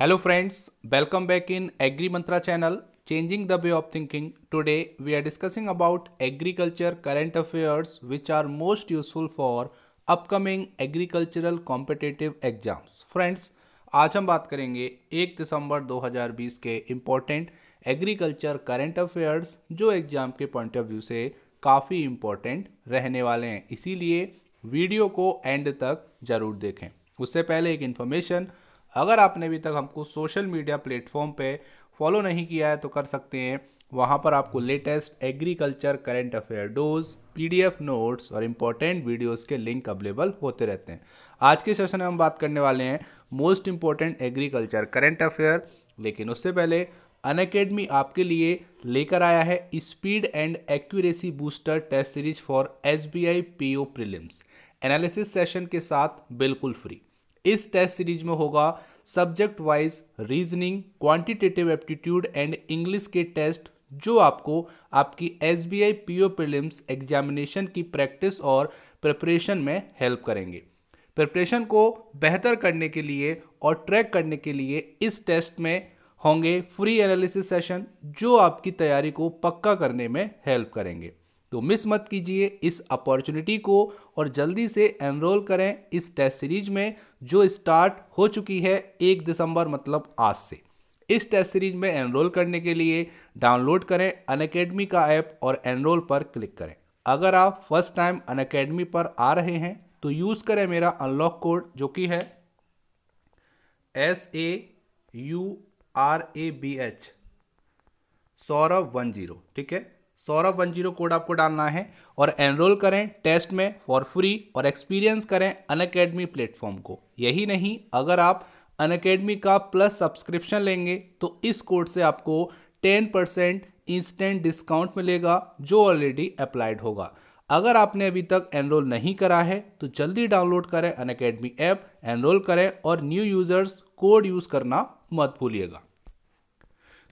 hello friends welcome back in agri mantra channel changing the way of thinking today we are discussing about agriculture current affairs which are most useful for upcoming agricultural competitive exams friends आज हम बात करेंगे 1 दिसंबर 2020 के important agriculture current affairs जो exam के point of view से काफ़ी इम्पोर्टेंट रहने वाले हैं इसीलिए वीडियो को एंड तक जरूर देखें उससे पहले एक इन्फॉर्मेशन अगर आपने अभी तक हमको सोशल मीडिया प्लेटफॉर्म पे फॉलो नहीं किया है तो कर सकते हैं वहाँ पर आपको latest agriculture current affair dose PDF notes और इम्पोर्टेंट वीडियोस के लिंक अवेलेबल होते रहते हैं आज के सेशन में हम बात करने वाले हैं most important agriculture current affair लेकिन उससे पहले अन अकेडमी आपके लिए लेकर आया है speed and accuracy booster test series for S B I P O prelims analysis session के साथ बिल्कुल फ्री इस टेस्ट सीरीज में होगा subject wise reasoning quantitative aptitude and English के टेस्ट जो आपको आपकी S B I P O prelims examination की प्रैक्टिस और प्रिपरेशन में हेल्प करेंगे प्रिपरेशन को बेहतर करने के लिए और ट्रैक करने के लिए इस टेस्ट में होंगे फ्री एनालिसिस सेशन जो आपकी तैयारी को पक्का करने में हेल्प करेंगे तो मिस मत कीजिए इस अपॉर्चुनिटी को और जल्दी से एनरोल करें इस टेस्ट सीरीज में जो स्टार्ट हो चुकी है एक दिसंबर मतलब आज से इस टेस्ट सीरीज में एनरोल करने के लिए डाउनलोड करें अनकेडमी का ऐप और एनरोल पर क्लिक करें अगर आप फर्स्ट टाइम अनकेडमी पर आ रहे हैं तो यूज़ करें मेरा अनलॉक कोड जो कि है S A U R A B H Saurabh one zero ठीक है सौरभ वन जीरो कोड आपको डालना है और एनरोल करें टेस्ट में फॉर फ्री और एक्सपीरियंस करें अन अकेडमी प्लेटफॉर्म को यही नहीं अगर आप अन अकेडमी का प्लस सब्सक्रिप्शन लेंगे तो इस कोड से आपको टेन परसेंट इंस्टेंट डिस्काउंट मिलेगा जो ऑलरेडी अप्लाइड होगा अगर आपने अभी तक एनरोल नहीं करा है तो जल्दी डाउनलोड करें अन अकेडमी ऐप एनरोल करें और न्यू यूज़र्स कोड यूज़ करना मत भूलिएगा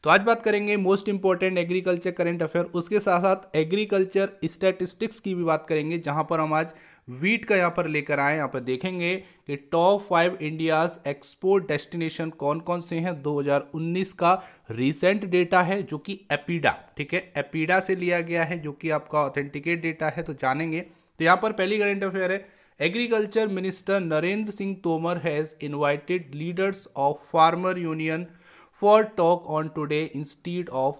तो आज बात करेंगे most important agriculture current affair उसके साथ साथ एग्रीकल्चर स्टेटिस्टिक्स की भी बात करेंगे जहां पर हम आज वीट का यहाँ पर लेकर आए यहाँ पर देखेंगे कि top five India's export destination कौन कौन से हैं 2019 का रिसेंट डेटा है जो कि एपीडा ठीक है एपीडा से लिया गया है जो कि आपका ऑथेंटिकेट डेटा है तो जानेंगे तो यहाँ पर पहली करेंट अफेयर है agriculture minister Narendra Singh Tomar has invited leaders of farmer union for talk on today instead of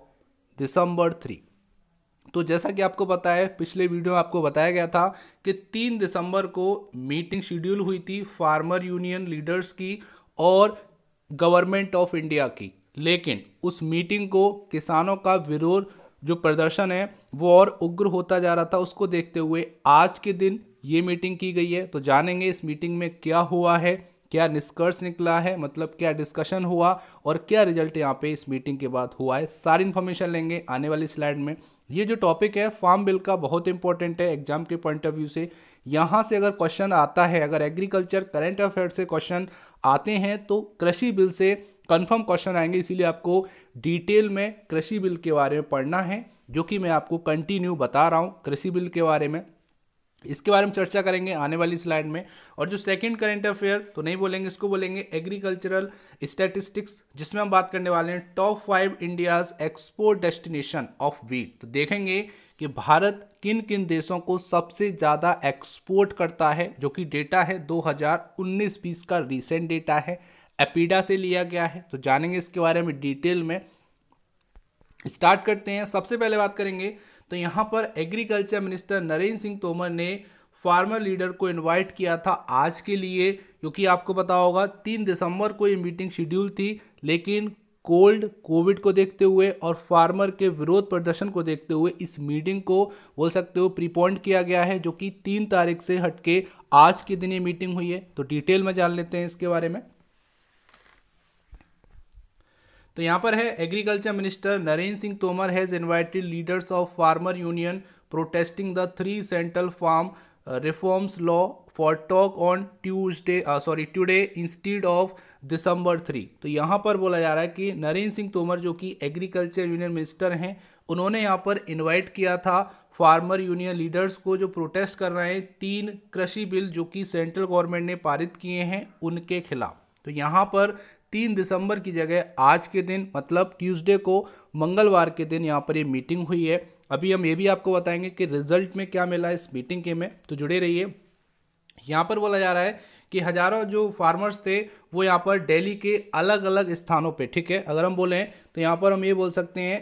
December three तो जैसा कि आपको पता है पिछले वीडियो में आपको बताया गया था कि तीन दिसंबर को मीटिंग शेड्यूल हुई थी फार्मर यूनियन लीडर्स की और गवर्नमेंट ऑफ इंडिया की लेकिन उस मीटिंग को किसानों का विरोध जो प्रदर्शन है वो और उग्र होता जा रहा था उसको देखते हुए आज के दिन ये मीटिंग की गई है तो जानेंगे इस मीटिंग में क्या हुआ है क्या निष्कर्ष निकला है मतलब क्या डिस्कशन हुआ और क्या रिजल्ट यहाँ पे इस मीटिंग के बाद हुआ है सारी इन्फॉर्मेशन लेंगे आने वाली स्लाइड में ये जो टॉपिक है फार्म बिल का बहुत इंपॉर्टेंट है एग्जाम के पॉइंट ऑफ व्यू से यहाँ से अगर क्वेश्चन आता है अगर एग्रीकल्चर करेंट अफेयर से क्वेश्चन आते हैं तो कृषि बिल से कन्फर्म क्वेश्चन आएंगे इसीलिए आपको डिटेल में कृषि बिल के बारे में पढ़ना है जो कि मैं आपको कंटिन्यू बता रहा हूँ कृषि बिल के बारे में इसके बारे में चर्चा करेंगे आने वाली स्लाइड में और जो सेकंड करंट अफेयर तो नहीं बोलेंगे इसको बोलेंगे एग्रीकल्चरल स्टैटिस्टिक्स जिसमें हम बात करने वाले हैं top five India's export destination of wheat तो देखेंगे कि भारत किन किन देशों को सबसे ज़्यादा एक्सपोर्ट करता है जो कि डेटा है 2019 हज़ार का रिसेंट डेटा है एपीडा से लिया गया है तो जानेंगे इसके बारे में डिटेल में स्टार्ट करते हैं सबसे पहले बात करेंगे तो यहाँ पर एग्रीकल्चर मिनिस्टर नरेंद्र सिंह तोमर ने फार्मर लीडर को इनवाइट किया था आज के लिए क्योंकि आपको पता होगा तीन दिसंबर को ये मीटिंग शेड्यूल थी लेकिन कोल्ड कोविड को देखते हुए और फार्मर के विरोध प्रदर्शन को देखते हुए इस मीटिंग को बोल सकते हो प्रीपॉइंट किया गया है जो कि तीन तारीख से हटके आज के दिन ये मीटिंग हुई है तो डिटेल में जान लेते हैं इसके बारे में तो यहाँ पर है agriculture minister Narendra Singh Tomar has invited leaders of farmer union protesting the three central farm reforms law for talk on Tuesday sorry today instead of December three तो यहाँ पर बोला जा रहा है कि नरेंद्र सिंह तोमर जो कि एग्रीकल्चर यूनियन मिनिस्टर हैं उन्होंने यहाँ पर इन्वाइट किया था फार्मर यूनियन लीडर्स को जो प्रोटेस्ट कर रहे हैं तीन कृषि बिल जो कि सेंट्रल गवर्नमेंट ने पारित किए हैं उनके खिलाफ तो यहाँ पर तीन दिसंबर की जगह आज के दिन मतलब ट्यूसडे को मंगलवार के दिन यहाँ पर ये मीटिंग हुई है अभी हम ये भी आपको बताएंगे कि रिजल्ट में क्या मिला इस मीटिंग के में तो जुड़े रहिए यहाँ पर बोला जा रहा है कि हज़ारों जो फार्मर्स थे वो यहाँ पर दिल्ली के अलग अलग स्थानों पे ठीक है अगर हम बोलें तो यहाँ पर हम ये बोल सकते हैं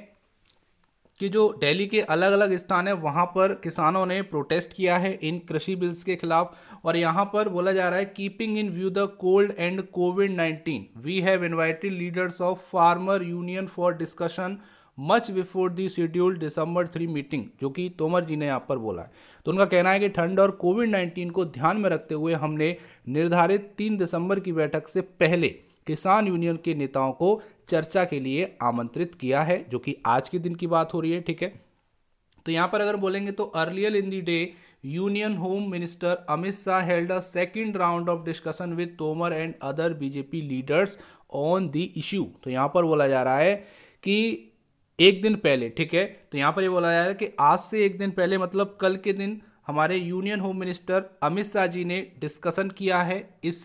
कि जो दिल्ली के अलग अलग स्थान है वहाँ पर किसानों ने प्रोटेस्ट किया है इन कृषि बिल्स के खिलाफ और यहाँ पर बोला जा रहा है keeping in view the cold and covid 19 we have invited leaders of farmer union for discussion much before the schedule December three meeting जो कि तोमर जी ने यहाँ पर बोला है तो उनका कहना है कि ठंड और कोविड नाइन्टीन को ध्यान में रखते हुए हमने निर्धारित तीन दिसंबर की बैठक से पहले किसान यूनियन के नेताओं को चर्चा के लिए आमंत्रित किया है जो कि आज के दिन की बात हो रही है ठीक है तो यहां पर अगर बोलेंगे तो earlier in the day union home minister Amit Shah held a second round of discussion with Tomar and other BJP leaders on the issue तो यहां पर बोला जा रहा है कि एक दिन पहले ठीक है तो यहां पर ये यह बोला जा रहा है कि आज से एक दिन पहले मतलब कल के दिन हमारे union home minister Amit Shah ji ने डिस्कशन किया है इस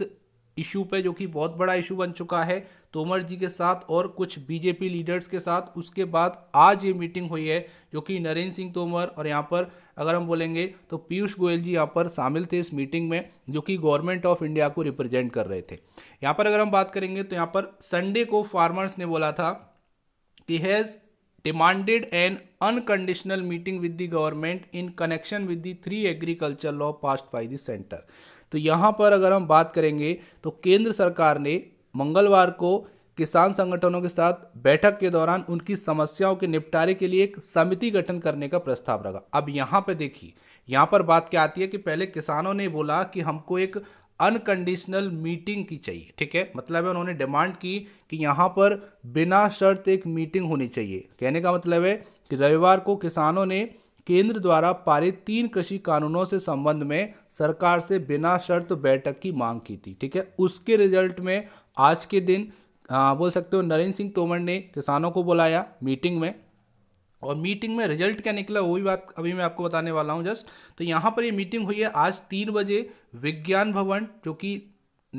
इशू पे जो कि बहुत बड़ा इशू बन चुका है तोमर जी के साथ और कुछ बीजेपी लीडर्स के साथ उसके बाद आज ये मीटिंग हुई है जो कि नरेंद्र सिंह तोमर और यहाँ पर अगर हम बोलेंगे तो पीयूष गोयल जी यहाँ पर शामिल थे इस मीटिंग में जो कि गवर्नमेंट ऑफ इंडिया को रिप्रेजेंट कर रहे थे यहाँ पर अगर हम बात करेंगे तो यहाँ पर संडे को फार्मर्स ने बोला था कि has demanded an unconditional meeting with the government in connection with the three agriculture law passed by the centre तो यहाँ पर अगर हम बात करेंगे तो केंद्र सरकार ने मंगलवार को किसान संगठनों के साथ बैठक के दौरान उनकी समस्याओं के निपटारे के लिए एक समिति गठन करने का प्रस्ताव रखा अब यहाँ पर देखिए यहाँ पर बात क्या आती है कि पहले किसानों ने बोला कि हमको एक अनकंडीशनल मीटिंग की चाहिए ठीक है मतलब है उन्होंने डिमांड की कि यहाँ पर बिना शर्त एक मीटिंग होनी चाहिए कहने का मतलब है कि रविवार को किसानों ने केंद्र द्वारा पारित तीन कृषि कानूनों से संबंध में सरकार से बिना शर्त बैठक की मांग की थी ठीक है उसके रिजल्ट में आज के दिन आ, बोल सकते हो नरेंद्र सिंह तोमर ने किसानों को बुलाया मीटिंग में और मीटिंग में रिजल्ट क्या निकला वही बात अभी मैं आपको बताने वाला हूँ जस्ट तो यहाँ पर ये मीटिंग हुई है आज तीन बजे विज्ञान भवन जो कि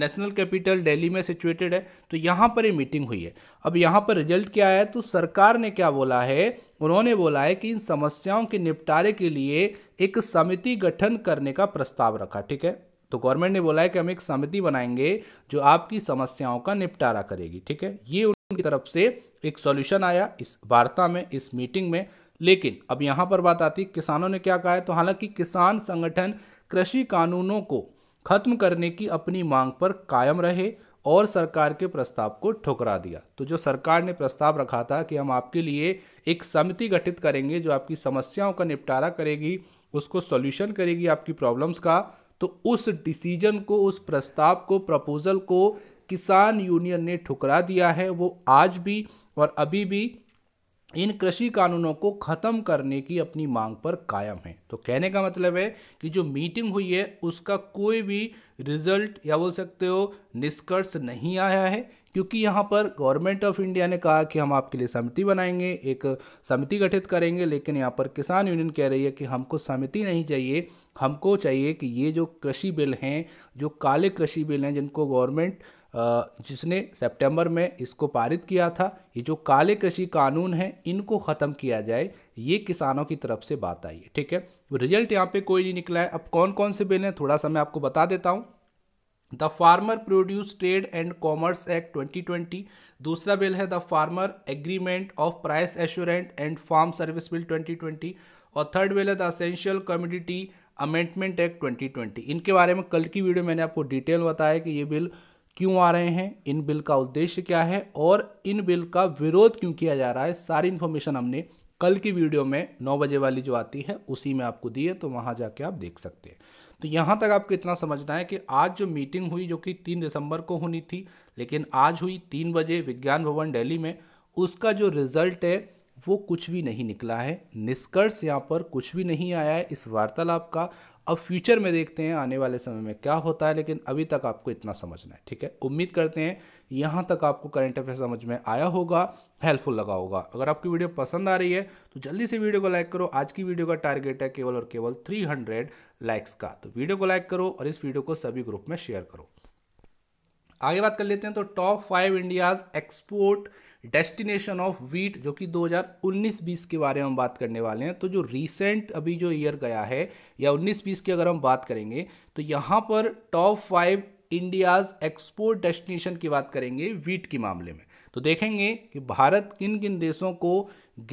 नेशनल कैपिटल दिल्ली में सिचुएटेड है तो यहाँ पर ये मीटिंग हुई है अब यहाँ पर रिजल्ट क्या आया तो सरकार ने क्या बोला है उन्होंने बोला है कि इन समस्याओं के निपटारे के लिए एक समिति गठन करने का प्रस्ताव रखा ठीक है तो गवर्नमेंट ने बोला है कि हम एक समिति बनाएंगे जो आपकी समस्याओं का निपटारा करेगी ठीक है ये उनकी तरफ से एक सॉल्यूशन आया इस वार्ता में इस मीटिंग में लेकिन अब यहाँ पर बात आती किसानों ने क्या कहा है तो हालांकि किसान संगठन कृषि कानूनों को खत्म करने की अपनी मांग पर कायम रहे और सरकार के प्रस्ताव को ठुकरा दिया तो जो सरकार ने प्रस्ताव रखा था कि हम आपके लिए एक समिति गठित करेंगे जो आपकी समस्याओं का निपटारा करेगी उसको सॉल्यूशन करेगी आपकी प्रॉब्लम्स का तो उस डिसीजन को उस प्रस्ताव को प्रपोजल को किसान यूनियन ने ठुकरा दिया है वो आज भी और अभी भी इन कृषि कानूनों को ख़त्म करने की अपनी मांग पर कायम है तो कहने का मतलब है कि जो मीटिंग हुई है उसका कोई भी रिजल्ट या बोल सकते हो निष्कर्ष नहीं आया है क्योंकि यहाँ पर गवर्नमेंट ऑफ इंडिया ने कहा कि हम आपके लिए समिति बनाएंगे एक समिति गठित करेंगे लेकिन यहाँ पर किसान यूनियन कह रही है कि हमको समिति नहीं चाहिए हमको चाहिए कि ये जो कृषि बिल हैं जो काले कृषि बिल हैं जिनको गवर्नमेंट जिसने सितंबर में इसको पारित किया था ये जो काले कृषि कानून हैं इनको ख़त्म किया जाए ये किसानों की तरफ से बात आई है ठीक है रिजल्ट यहाँ पे कोई नहीं निकला है अब कौन कौन से बिल हैं थोड़ा सा मैं आपको बता देता हूँ the farmer produce trade and commerce act 2020 दूसरा बिल है the farmer agreement of price assurance and farm service bill twenty और थर्ड बिल है the essential community amendment act 2020 इनके बारे में कल की वीडियो मैंने आपको डिटेल बताया कि ये बिल क्यों आ रहे हैं इन बिल का उद्देश्य क्या है और इन बिल का विरोध क्यों किया जा रहा है सारी इन्फॉर्मेशन हमने कल की वीडियो में नौ बजे वाली जो आती है उसी में आपको दी है तो वहाँ जाके आप देख सकते हैं तो यहाँ तक आपको इतना समझना है कि आज जो मीटिंग हुई जो कि तीन दिसंबर को होनी थी लेकिन आज हुई तीन बजे विज्ञान भवन दिल्ली में उसका जो रिजल्ट है वो कुछ भी नहीं निकला है निष्कर्ष यहाँ पर कुछ भी नहीं आया है इस वार्तालाप का अब फ्यूचर में देखते हैं आने वाले समय में क्या होता है लेकिन अभी तक आपको इतना समझना है ठीक है उम्मीद करते हैं यहाँ तक आपको करंट अफेयर समझ में आया होगा हेल्पफुल लगा होगा अगर आपकी वीडियो पसंद आ रही है तो जल्दी से वीडियो को लाइक करो आज की वीडियो का टारगेट है केवल और केवल 300 लाइक्स का तो वीडियो को लाइक करो और इस वीडियो को सभी ग्रुप में शेयर करो आगे बात कर लेते हैं तो top five India's export destination of wheat जो कि 2019-20 के बारे में हम बात करने वाले हैं तो जो रिसेंट अभी जो ईयर गया है या 19-20 की अगर हम बात करेंगे तो यहाँ पर top five India's export destination की बात करेंगे वीट के मामले में तो देखेंगे कि भारत किन किन देशों को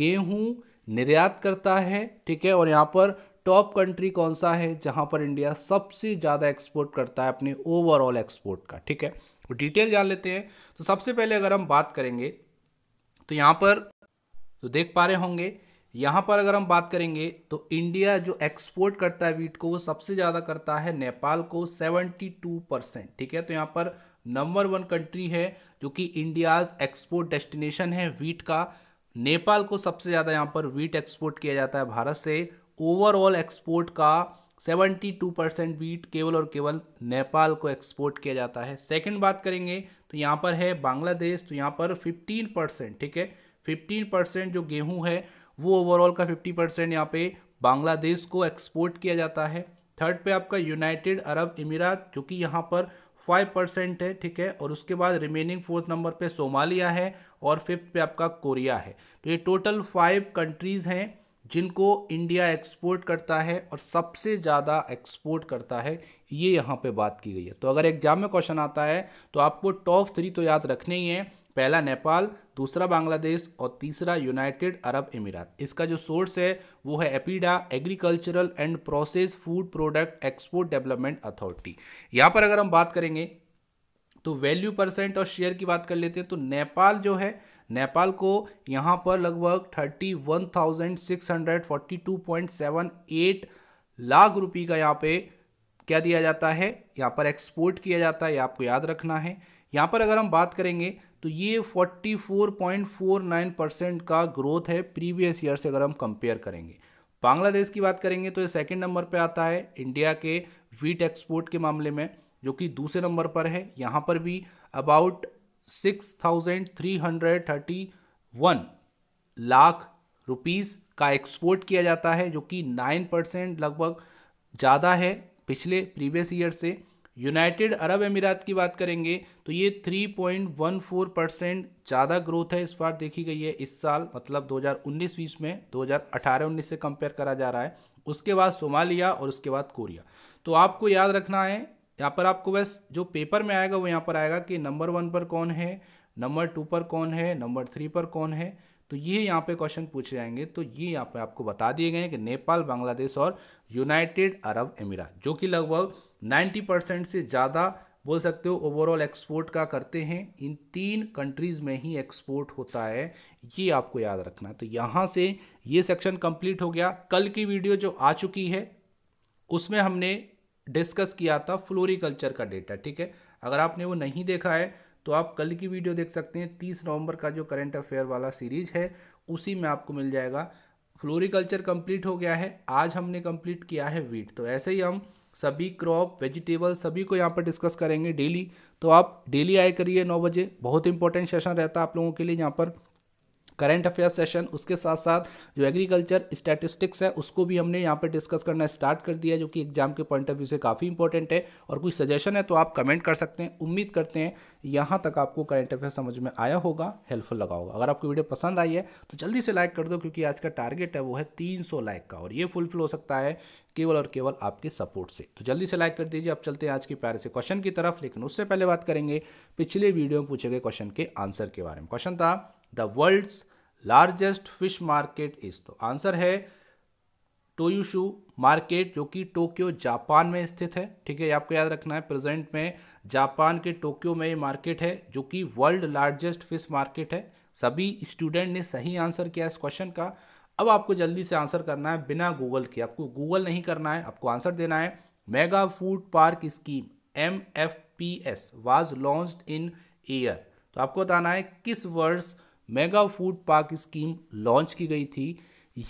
गेहूँ निर्यात करता है ठीक है और यहाँ पर टॉप कंट्री कौन सा है जहाँ पर इंडिया सबसे ज़्यादा एक्सपोर्ट करता है अपने ओवरऑल एक्सपोर्ट का ठीक है वो तो डिटेल जान लेते हैं तो सबसे पहले अगर हम बात करेंगे तो यहां पर तो देख पा रहे होंगे यहां पर अगर हम बात करेंगे तो इंडिया जो एक्सपोर्ट करता है वीट को वो सबसे ज़्यादा करता है नेपाल को 72 परसेंट ठीक है तो यहां पर नंबर वन कंट्री है जो कि इंडियाज एक्सपोर्ट डेस्टिनेशन है वीट का नेपाल को सबसे ज़्यादा यहां पर वीट एक्सपोर्ट किया जाता है भारत से ओवरऑल एक्सपोर्ट का 72 परसेंट वीट केवल और केवल नेपाल को एक्सपोर्ट किया जाता है सेकंड बात करेंगे तो यहाँ पर है बांग्लादेश तो यहाँ पर फिफ्टीन परसेंट ठीक है फिफ्टीन परसेंट जो गेहूँ है वो ओवरऑल का फिफ्टी परसेंट यहाँ पे बांग्लादेश को एक्सपोर्ट किया जाता है थर्ड पे आपका यूनाइटेड अरब इमीरात जो कि यहाँ पर फाइव परसेंट है ठीक है और उसके बाद रिमेनिंग फोर्थ नंबर पे सोमालिया है और फिफ्थ पे आपका कोरिया है तो ये टोटल फाइव कंट्रीज़ हैं जिनको इंडिया एक्सपोर्ट करता है और सबसे ज़्यादा एक्सपोर्ट करता है ये यहाँ पे बात की गई है तो अगर एग्जाम में क्वेश्चन आता है तो आपको टॉप थ्री तो याद रखने ही है पहला नेपाल दूसरा बांग्लादेश और तीसरा यूनाइटेड अरब अमीरात इसका जो सोर्स है वो है APEDA agricultural and process food product export development authority यहाँ पर अगर हम बात करेंगे तो वैल्यू परसेंट और शेयर की बात कर लेते हैं तो नेपाल जो है नेपाल को यहाँ पर लगभग thirty one thousand six hundred forty two point seven eight lakh रुपये का यहाँ पे क्या दिया जाता है यहाँ पर एक्सपोर्ट किया जाता है आपको याद रखना है यहाँ पर अगर हम बात करेंगे तो ये 44.49 परसेंट का ग्रोथ है प्रीवियस ईयर से अगर हम कंपेयर करेंगे बांग्लादेश की बात करेंगे तो ये सेकंड नंबर पे आता है इंडिया के वीट एक्सपोर्ट के मामले में जो कि दूसरे नंबर पर है यहाँ पर भी अबाउट 6,331 लाख रुपीस का एक्सपोर्ट किया जाता है जो कि 9 परसेंट लगभग ज़्यादा है पिछले प्रीवियस ईयर से यूनाइटेड अरब अमीरात की बात करेंगे तो ये 3.14 परसेंट ज़्यादा ग्रोथ है इस बार देखी गई है इस साल मतलब 2019-20 में 2018-19 से कंपेयर करा जा रहा है उसके बाद सोमालिया और उसके बाद कोरिया तो आपको याद रखना है यहाँ पर आपको बस जो पेपर में आएगा वो यहाँ पर आएगा कि नंबर वन पर कौन है नंबर टू पर कौन है नंबर थ्री पर कौन है तो ये यहाँ पे क्वेश्चन पूछे जाएंगे तो ये यहाँ पे आपको बता दिए गए हैं कि नेपाल बांग्लादेश और यूनाइटेड अरब अमीरात जो कि लगभग 90 परसेंट से ज़्यादा बोल सकते हो ओवरऑल एक्सपोर्ट का करते हैं इन तीन कंट्रीज़ में ही एक्सपोर्ट होता है ये आपको याद रखना तो यहाँ से ये सेक्शन कंप्लीट हो गया कल की वीडियो जो आ चुकी है उसमें हमने डिस्कस किया था फ्लोरिकल्चर का डेटा ठीक है अगर आपने वो नहीं देखा है तो आप कल की वीडियो देख सकते हैं तीस नवंबर का जो करेंट अफेयर वाला सीरीज है उसी में आपको मिल जाएगा फ्लोरिकल्चर कंप्लीट हो गया है आज हमने कंप्लीट किया है वीट तो ऐसे ही हम सभी क्रॉप वेजिटेबल सभी को यहाँ पर डिस्कस करेंगे डेली तो आप डेली आए करिए नौ बजे बहुत इंपॉर्टेंट सेशन रहता है आप लोगों के लिए यहाँ पर करंट अफेयर सेशन उसके साथ साथ जो एग्रीकल्चर स्टैटिस्टिक्स है उसको भी हमने यहाँ पर डिस्कस करना स्टार्ट कर दिया जो कि एग्जाम के पॉइंट ऑफ व्यू से काफ़ी इंपॉर्टेंट है और कोई सजेशन है तो आप कमेंट कर सकते हैं उम्मीद करते हैं यहाँ तक आपको करंट अफेयर समझ में आया होगा हेल्पफुल लगा होगा अगर आपको वीडियो पसंद आई है तो जल्दी से लाइक कर दो क्योंकि आज का टारगेट है वो है तीन लाइक का और ये फुलफिल हो सकता है केवल और केवल आपके सपोर्ट से तो जल्दी से लाइक कर दीजिए अब चलते हैं आज के प्यारे से क्वेश्चन की तरफ लेकिन उससे पहले बात करेंगे पिछले वीडियो में पूछे गए क्वेश्चन के आंसर के बारे में क्वेश्चन था the world's largest fish market is तो आंसर है टोयूशू मार्केट जो कि टोक्यो जापान में स्थित है ठीक है आपको याद रखना है प्रेजेंट में जापान के टोक्यो में ये मार्केट है जो कि वर्ल्ड लार्जेस्ट फिश मार्केट है सभी स्टूडेंट ने सही आंसर किया इस क्वेश्चन का अब आपको जल्दी से आंसर करना है बिना गूगल के आपको गूगल नहीं करना है आपको आंसर देना है mega food park scheme M F P S was launch in year तो आपको बताना है किस वर्ष mega food park scheme launch की गई थी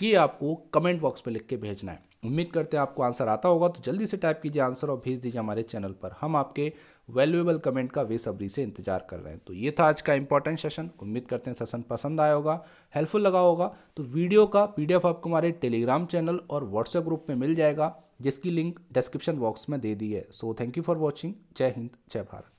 ये आपको कमेंट बॉक्स में लिख के भेजना है उम्मीद करते हैं आपको आंसर आता होगा तो जल्दी से टाइप कीजिए आंसर और भेज दीजिए हमारे चैनल पर हम आपके वैल्यूएबल कमेंट का बेसब्री से इंतजार कर रहे हैं तो ये था आज का इंपॉर्टेंट सेशन उम्मीद करते हैं सेशन पसंद आया होगा हेल्पफुल लगा होगा तो वीडियो का पीडीएफ आपको हमारे टेलीग्राम चैनल और व्हाट्सएप ग्रुप में मिल जाएगा जिसकी लिंक डिस्क्रिप्शन बॉक्स में दे दी है so thank you for watching जय हिंद जय भारत